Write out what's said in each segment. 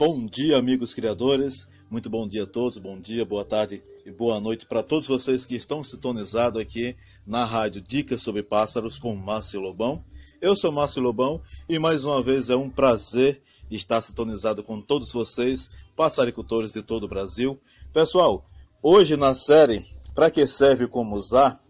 Bom dia, amigos criadores. Muito bom dia a todos. Bom dia, boa tarde e boa noite para todos vocês que estão sintonizados aqui na rádio Dicas sobre Pássaros com Márcio Lobão. Eu sou Márcio Lobão e mais uma vez é um prazer estar sintonizado com todos vocês, passaricultores de todo o Brasil. Pessoal, hoje na série Para que serve como usar,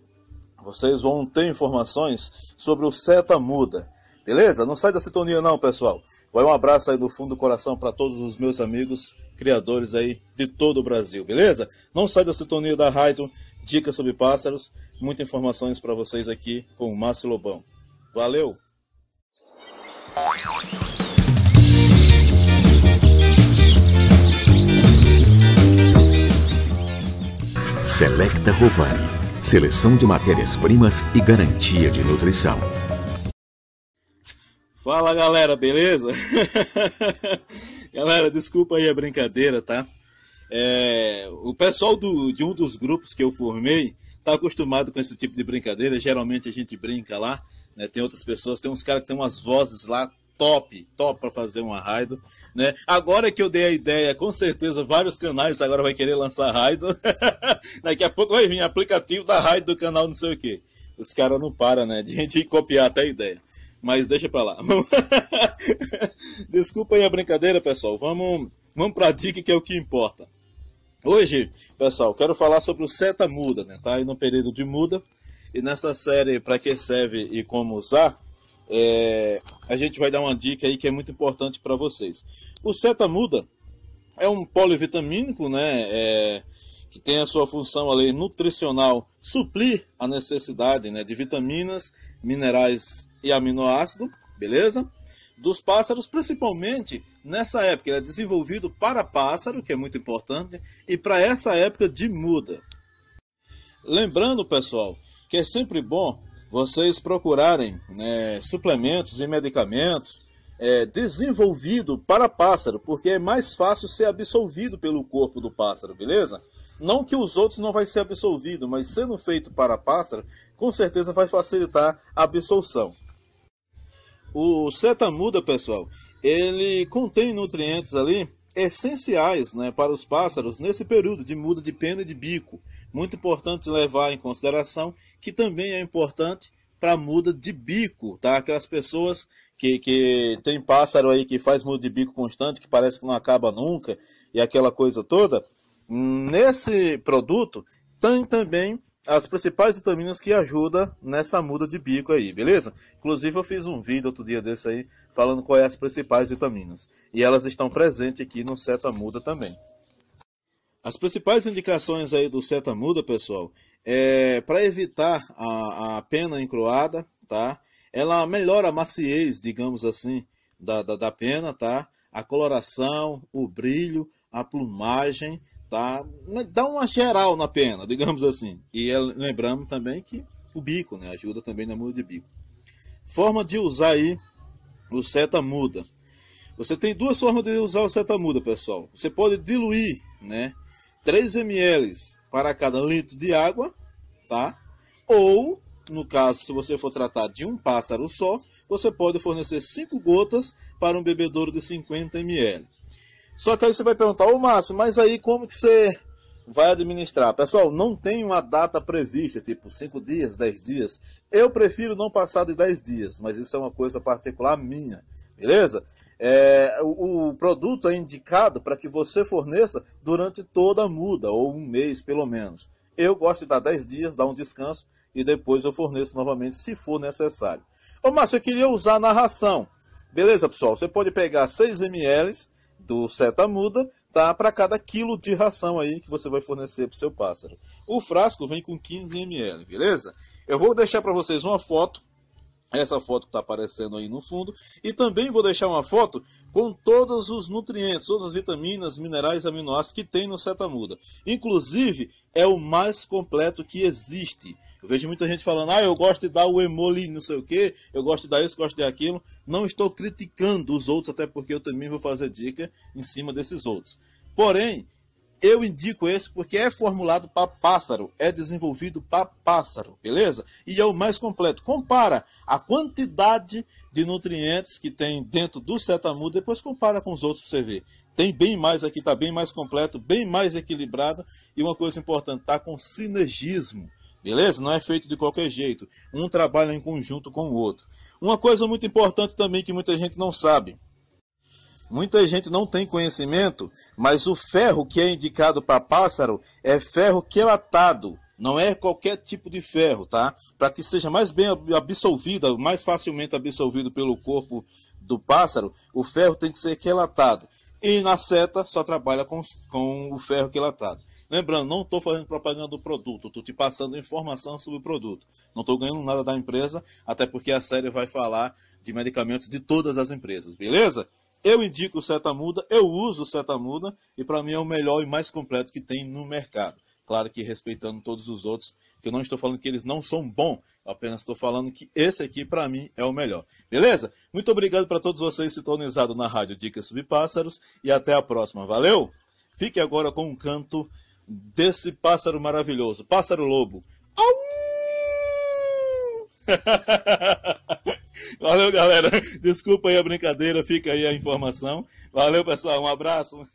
vocês vão ter informações sobre o seta muda. Beleza? Não sai da sintonia não, pessoal. Vai um abraço aí do fundo do coração para todos os meus amigos criadores aí de todo o Brasil, beleza? Não sai da sintonia da rádio, dicas sobre pássaros, muitas informações para vocês aqui com o Márcio Lobão. Valeu! Selecta Rovani, seleção de matérias-primas e garantia de nutrição. Fala galera, beleza? galera, desculpa aí a brincadeira, tá? É, o pessoal do, de um dos grupos que eu formei tá acostumado com esse tipo de brincadeira. Geralmente a gente brinca lá, né? Tem outras pessoas, tem uns caras que tem umas vozes lá top, top para fazer uma raido, né? Agora que eu dei a ideia, com certeza vários canais agora vai querer lançar raido. Daqui a pouco vai vir aplicativo da raid do canal não sei o que. Os caras não param, né? De gente copiar até a ideia mas deixa pra lá. Desculpa aí a brincadeira, pessoal. Vamos, vamos pra dica que é o que importa. Hoje, pessoal, quero falar sobre o seta muda, né? Tá aí no período de muda. E nessa série, para que serve e como usar, é... a gente vai dar uma dica aí que é muito importante para vocês. O seta muda é um polivitamínico, né? É... que tem a sua função ali nutricional suplir a necessidade né, de vitaminas, minerais e aminoácido, beleza? Dos pássaros, principalmente nessa época. Ele é desenvolvido para pássaro, que é muito importante, e para essa época de muda. Lembrando, pessoal, que é sempre bom vocês procurarem né, suplementos e medicamentos é, desenvolvido para pássaro, porque é mais fácil ser absorvido pelo corpo do pássaro, beleza? Não que os outros não vai ser absolvido, mas sendo feito para pássaro, com certeza vai facilitar a absorção. O setamuda, pessoal, ele contém nutrientes ali essenciais né, para os pássaros nesse período de muda de pena e de bico. Muito importante levar em consideração que também é importante para muda de bico, tá? Aquelas pessoas que, que tem pássaro aí que faz muda de bico constante, que parece que não acaba nunca, e aquela coisa toda. Hum, nesse produto tem também as principais vitaminas que ajudam nessa muda de bico aí, beleza? Inclusive eu fiz um vídeo outro dia desse aí falando quais é as principais vitaminas. E elas estão presentes aqui no seta muda também. As principais indicações aí do seta muda, pessoal, é para evitar a, a pena encroada, tá? Ela melhora a maciez, digamos assim, da, da, da pena, tá? A coloração, o brilho, a plumagem, tá? Dá uma geral na pena, digamos assim. E é, lembramos também que o bico, né? Ajuda também na muda de bico. Forma de usar aí o seta muda. Você tem duas formas de usar o seta muda, pessoal. Você pode diluir, né? 3 ml para cada litro de água, tá? Ou, no caso, se você for tratar de um pássaro só, você pode fornecer 5 gotas para um bebedouro de 50 ml. Só que aí você vai perguntar, ô Márcio, mas aí como que você vai administrar? Pessoal, não tem uma data prevista, tipo 5 dias, 10 dias. Eu prefiro não passar de 10 dias, mas isso é uma coisa particular minha, beleza? É, o, o, produto é indicado para que você forneça durante toda a muda, ou um mês pelo menos. Eu gosto de dar 10 dias, dar um descanso e depois eu forneço novamente se for necessário. Ô Márcio, eu queria usar a narração. Beleza, pessoal? Você pode pegar 6 ml do seta muda tá para cada quilo de ração aí que você vai fornecer para seu pássaro. O frasco vem com 15 ml, beleza? Eu vou deixar para vocês uma foto, essa foto que está aparecendo aí no fundo, e também vou deixar uma foto com todos os nutrientes, todas as vitaminas, minerais, aminoácidos que tem no seta muda. Inclusive é o mais completo que existe. Eu vejo muita gente falando, ah, eu gosto de dar o emoli, não sei o que, eu gosto de dar isso, gosto de aquilo. Não estou criticando os outros, até porque eu também vou fazer dica em cima desses outros. Porém, eu indico esse porque é formulado para pássaro, é desenvolvido para pássaro, beleza? E é o mais completo. Compara a quantidade de nutrientes que tem dentro do setamu, depois compara com os outros para você ver. Tem bem mais aqui, está bem mais completo, bem mais equilibrado. E uma coisa importante, está com sinergismo. Beleza? Não é feito de qualquer jeito. Um trabalha em conjunto com o outro. Uma coisa muito importante também que muita gente não sabe. Muita gente não tem conhecimento, mas o ferro que é indicado para pássaro é ferro quelatado. Não é qualquer tipo de ferro, tá? Para que seja mais bem absorvido, mais facilmente absorvido pelo corpo do pássaro, o ferro tem que ser quelatado. E na seta só trabalha com, com o ferro quelatado. Lembrando, não estou fazendo propaganda do produto, estou te passando informação sobre o produto. Não estou ganhando nada da empresa, até porque a série vai falar de medicamentos de todas as empresas, beleza? Eu indico o Cetamuda, eu uso o Cetamuda e para mim é o melhor e mais completo que tem no mercado. Claro que respeitando todos os outros, que eu não estou falando que eles não são bons, apenas estou falando que esse aqui para mim é o melhor. Beleza? Muito obrigado para todos vocês sintonizados na Rádio Dicas Subpássaros e até a próxima. Valeu? Fique agora com um canto desse pássaro maravilhoso, pássaro lobo. Valeu, galera. Desculpa aí a brincadeira, fica aí a informação. Valeu, pessoal. Um abraço.